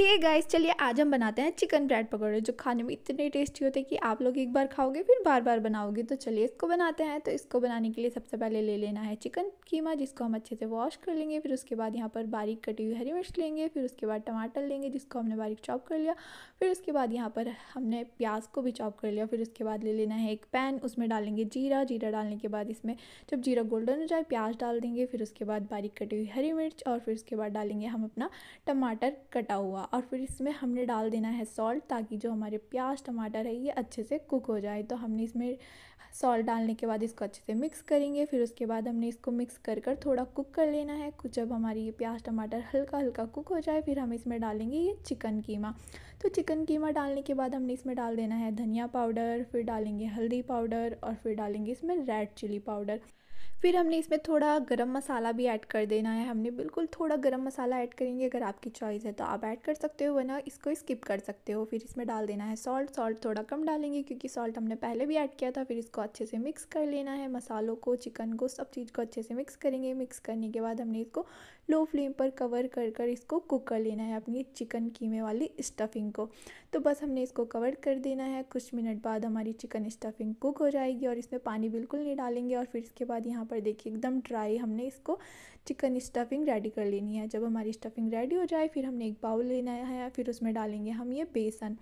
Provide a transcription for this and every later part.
ठीक है गाइस चलिए आज हम बनाते हैं चिकन ब्रेड पकौड़े जो खाने में इतने टेस्टी होते हैं कि आप लोग एक बार खाओगे फिर बार बार बनाओगे तो चलिए इसको बनाते हैं तो इसको बनाने के लिए सबसे पहले ले लेना है चिकन कीमा जिसको हम अच्छे से वॉश कर लेंगे फिर उसके बाद यहाँ पर बारीक कटी हुई हरी मिर्च लेंगे फिर उसके बाद टमाटर लेंगे जिसको हमने बारीक चॉप कर लिया फिर उसके बाद यहाँ पर हमने प्याज को भी चॉप कर लिया फिर उसके बाद ले लेना है एक पैन उसमें डालेंगे जीरा जीरा डालने के बाद इसमें जब जीरा गोल्डन हो जाए प्याज डाल देंगे फिर उसके बाद बारीक कटी हुई हरी मिर्च और फिर उसके बाद डालेंगे हम अपना टमाटर कटा हुआ और फिर इसमें हमने डाल देना है सॉल्ट ताकि जो हमारे प्याज टमाटर है ये अच्छे से कुक हो जाए तो हमने इसमें सॉल्ट डालने के बाद इसको अच्छे से मिक्स करेंगे फिर उसके बाद हमने इसको मिक्स कर कर थोड़ा कुक कर लेना है कुछ जब हमारी ये प्याज टमाटर हल्का हल्का कुक हो जाए फिर हम इसमें डालेंगे ये चिकन कीमा तो चिकन कीमा डालने के बाद हमने इसमें डाल देना है धनिया पाउडर फिर डालेंगे हल्दी पाउडर और फिर डालेंगे इसमें रेड चिली पाउडर फिर हमने इसमें थोड़ा गरम मसाला भी ऐड कर देना है हमने बिल्कुल थोड़ा गरम मसाला ऐड करेंगे अगर आपकी चॉइस है तो आप ऐड कर सकते हो वरना इसको स्किप कर सकते हो फिर इसमें डाल देना है सॉल्ट सॉल्ट थोड़ा कम डालेंगे क्योंकि सॉल्ट हमने पहले भी ऐड किया था फिर इसको अच्छे से मिक्स कर लेना है मसालों को चिकन को सब चीज़ को अच्छे से मिक्स करेंगे मिक्स करने के बाद हमने इसको लो फ्लेम पर कवर कर कर इसको कुक कर लेना है अपनी चिकन कीमे वाली स्टफिंग को तो बस हमने इसको कवर कर देना है कुछ मिनट बाद हमारी चिकन स्टफिंग कुक हो जाएगी और इसमें पानी बिल्कुल नहीं डालेंगे और फिर इसके बाद यहाँ पर देखिए एकदम ड्राई हमने इसको चिकन स्टफिंग रेडी कर लेनी है जब हमारी स्टफिंग रेडी हो जाए फिर हमने एक बाउल लेना है फिर उसमें डालेंगे हम ये बेसन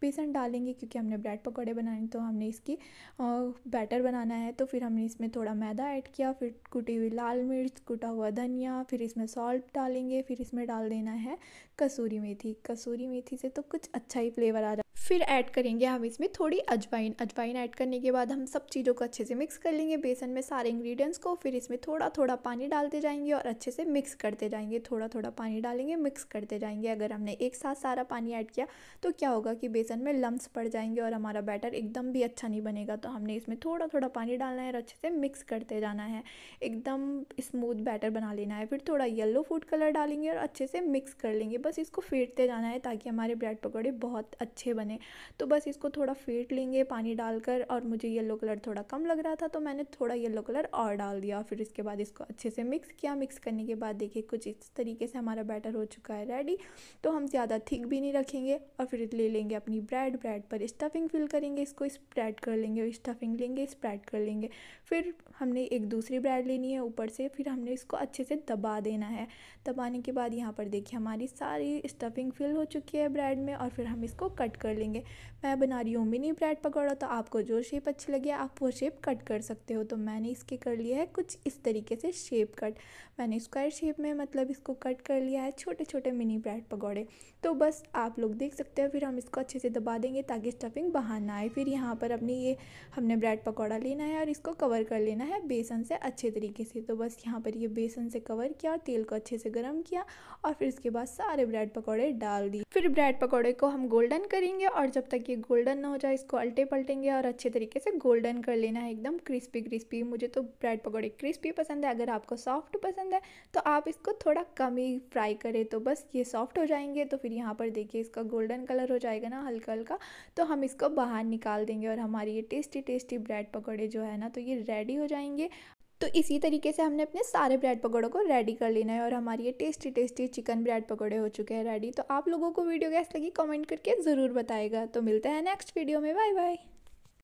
बेसन डालेंगे क्योंकि हमने ब्रेड पकौड़े बनाने तो हमने इसकी बैटर बनाना है तो फिर हमने इसमें थोड़ा मैदा ऐड किया फिर कुटी हुई लाल मिर्च कुटा हुआ धनिया फिर इसमें सॉल्ट डालेंगे फिर इसमें डाल देना है कसूरी मेथी कसूरी मेथी से तो कुछ अच्छा ही फ्लेवर आ रहा है फिर ऐड करेंगे हम इसमें थोड़ी अजवाइन अजवाइन ऐड करने के बाद हम सब चीज़ों को अच्छे से मिक्स कर लेंगे बेसन में सारे इंग्रेडिएंट्स को फिर इसमें थोड़ा थोड़ा पानी डालते जाएंगे और अच्छे से मिक्स करते जाएंगे थोड़ा थोड़ा पानी डालेंगे मिक्स करते जाएंगे अगर हमने एक साथ सारा पानी ऐड किया तो क्या होगा कि बेसन बेसन में लम्ब पड़ जाएंगे और हमारा बैटर एकदम भी अच्छा नहीं बनेगा तो हमने इसमें थोड़ा थोड़ा पानी डालना है और अच्छे से मिक्स करते जाना है एकदम स्मूथ बैटर बना लेना है फिर थोड़ा येलो फूड कलर डालेंगे और अच्छे से मिक्स कर लेंगे बस इसको फेंटते जाना है ताकि हमारे ब्रेड पकौड़े बहुत अच्छे बने तो बस इसको थोड़ा फेंट लेंगे पानी डालकर और मुझे येलो कलर थोड़ा कम लग रहा था तो मैंने थोड़ा येलो कलर और डाल दिया फिर इसके बाद इसको अच्छे से मिक्स किया मिक्स करने के बाद देखिए कुछ इस तरीके से हमारा बैटर हो चुका है रेडी तो हम ज़्यादा थिक भी नहीं रखेंगे और फिर ले लेंगे अपनी होगी ब्रेड ब्रेड पर स्टफिंग फिल करेंगे इसको स्प्रेड कर लेंगे और स्टफिंग लेंगे स्प्रेड कर लेंगे फिर हमने एक दूसरी ब्रेड लेनी है ऊपर से फिर हमने इसको अच्छे से दबा देना है दबाने के बाद यहाँ पर देखिए हमारी सारी स्टफिंग फिल हो चुकी है ब्रेड में और फिर हम इसको कट कर लेंगे मैं बना रही हूँ मिनी ब्रेड पकौड़ा तो आपको जो शेप अच्छी लगे आप वो शेप कट कर सकते हो तो मैंने इसके कर लिया है कुछ इस तरीके से शेप कट मैंने स्क्वायर शेप में मतलब इसको कट कर लिया है छोटे छोटे मिनी ब्रेड पकौड़े तो बस आप लोग देख सकते हैं फिर हम इसको अच्छे से से दबा देंगे ताकि स्टफिंग बाहर ना आए फिर यहाँ पर अपनी ये हमने ब्रेड पकौड़ा लेना है और इसको कवर कर लेना है बेसन से अच्छे तरीके से तो बस यहाँ पर ये बेसन से कवर किया और तेल को अच्छे से गर्म किया और फिर इसके बाद सारे ब्रेड पकौड़े डाल दिए फिर ब्रेड पकौड़े को हम गोल्डन करेंगे और जब तक ये गोल्डन ना हो जाए इसको अल्टे पलटेंगे और अच्छे तरीके से गोल्डन कर लेना है एकदम क्रिस्पी क्रिस्पी मुझे तो ब्रेड पकौड़े क्रिस्पी पसंद है अगर आपको सॉफ्ट पसंद है तो आप इसको थोड़ा कम ही फ्राई करें तो बस ये सॉफ्ट हो जाएंगे तो फिर यहाँ पर देखिए इसका गोल्डन कलर हो जाएगा ना हल्का हल्का हल्का तो हम इसको बाहर निकाल देंगे और हमारी ये टेस्टी टेस्टी ब्रेड पकौड़े जो है ना तो ये रेडी हो जाएंगे तो इसी तरीके से हमने अपने सारे ब्रेड पकौड़ों को रेडी कर लेना है और हमारी ये टेस्टी टेस्टी चिकन ब्रेड पकौड़े हो चुके हैं रेडी तो आप लोगों को वीडियो कैसी लगी कमेंट करके ज़रूर बताएगा तो मिलता है नेक्स्ट वीडियो में बाय बाय